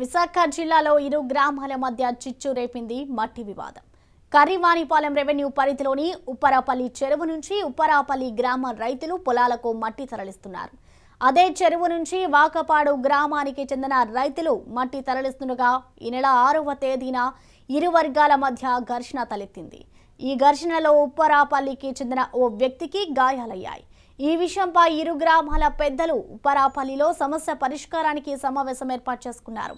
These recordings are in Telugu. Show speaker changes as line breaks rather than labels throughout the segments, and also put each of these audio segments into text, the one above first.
విశాఖ జిల్లాలో ఇరు గ్రామాల మధ్య చిచ్చు రేపింది మట్టి వివాదం కర్రీవాణిపాలెం రెవెన్యూ పరిధిలోని ఉప్పరాపల్లి చెరువు నుంచి ఉప్పరాపల్లి గ్రామ రైతులు పొలాలకు మట్టి తరలిస్తున్నారు అదే చెరువు నుంచి వాకపాడు గ్రామానికి చెందిన రైతులు మట్టి తరలిస్తుండగా ఈ నెల ఆరవ తేదీన ఇరు వర్గాల మధ్య ఘర్షణ తలెత్తింది ఈ ఘర్షణలో ఉప్పరాపల్లికి చెందిన ఓ వ్యక్తికి గాయాలయ్యాయి ఈ విషయంపై ఇరు గ్రామాల పెద్దలు పరాపల్లిలో సమస్య పరిష్కారానికి సమావేశం ఏర్పాటు చేసుకున్నారు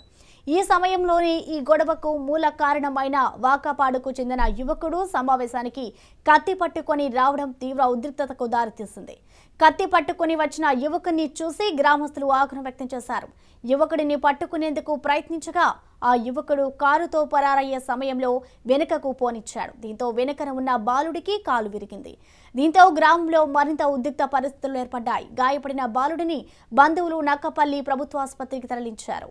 ఈ సమయంలోనే ఈ గొడవకు మూల కారణమైన వాకపాడుకు చెందిన యువకుడు సమావేశానికి కత్తి పట్టుకొని రావడం తీవ్ర ఉద్రిక్తతకు దారితీసింది కత్తి పట్టుకుని వచ్చిన యువకుని చూసి గ్రామస్తులు ఆగ్రహం వ్యక్తం చేశారు యువకుడిని పట్టుకునేందుకు ప్రయత్నించగా ఆ యువకుడు కారుతో పరారయ్యే సమయంలో వెనుకకు పోనిచ్చాడు దీంతో వెనుకన ఉన్న బాలుడికి కాలు విరిగింది దీంతో గ్రామంలో మరింత ఉద్రిక్త పరిస్థితులు ఏర్పడ్డాయి గాయపడిన బాలుడిని బంధువులు నక్కపల్లి ప్రభుత్వాసుపత్రికి తరలించారు